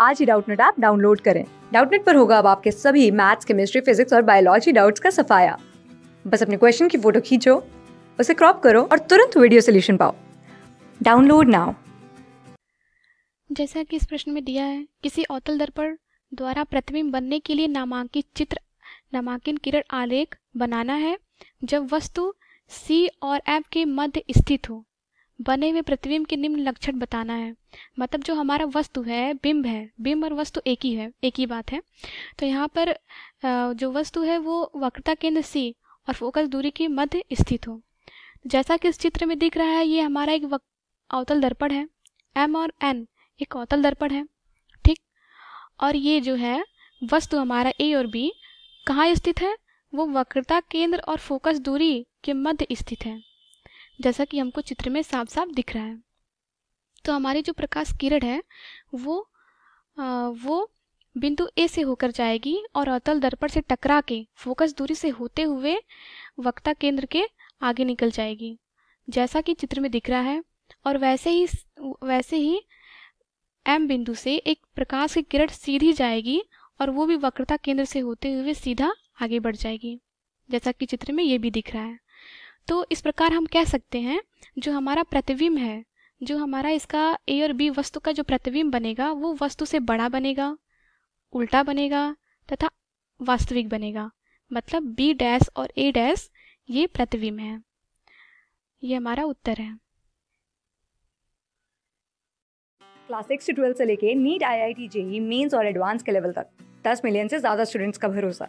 आज ही Doubtnut app download करें डाउटनेट पर होगा अब आपके सभी मैथ्स केमिस्ट्री फिजिक्स और बायोलॉजी डाउट्स का सफाया बस अपने क्वेश्चन की फोटो खींचो उसे क्रॉप करो और तुरंत वीडियो सोल्यूशन पाओ डाउनलोड नाउ जैसा कि इस प्रश्न में दिया है किसी अवतल दर्पण द्वारा प्रतिबिंब बनने के लिए नामांकित चित्र नामांकित किरण आलेख बनाना है जब वस्तु सी और एफ के मध्य स्थित हो बने हुए प्रतिबिंब के निम्न लक्षण बताना है मतलब जो हमारा वस्तु है बिंब है बिंब और वस्तु एक ही है एक ही बात है तो यहाँ पर जो वस्तु है वो वक्रता केंद्र सी और फोकस दूरी के मध्य स्थित हो जैसा कि इस चित्र में दिख रहा है ये हमारा एक वक... अवतल दर्पण है एम और एन एक अवतल दर्पण है ठीक और ये जो है वस्तु हमारा ए और बी कहाँ स्थित है वो वक्रता केंद्र और फोकस दूरी के मध्य स्थित है जैसा कि हमको चित्र में साफ साफ दिख रहा है तो हमारी जो प्रकाश किरण है वो आ, वो बिंदु ए से होकर जाएगी और अतल दर्पण से टकरा के फोकस दूरी से होते हुए वक्ता केंद्र के आगे निकल जाएगी जैसा कि चित्र में दिख रहा है और वैसे ही वैसे ही एम बिंदु से एक प्रकाश की किरण सीधी जाएगी और वो भी वक्रता केंद्र से होते हुए सीधा आगे बढ़ जाएगी जैसा कि चित्र में ये भी दिख रहा है तो इस प्रकार हम कह सकते हैं जो हमारा प्रतिबिंब है जो हमारा इसका ए और बी वस्तु का जो प्रतिबिंब बनेगा वो वस्तु से बड़ा बनेगा उल्टा बनेगा तथा वास्तविक बनेगा मतलब बी डैश और ए डैश ये प्रतिबिंब है ये हमारा उत्तर है क्लास सिक्स से ट्वेल्थ से लेके NEET I I T JEE mains और एडवांस के लेवल तक दस मिलियन से ज़्यादा स्टूडेंट्स का भरोसा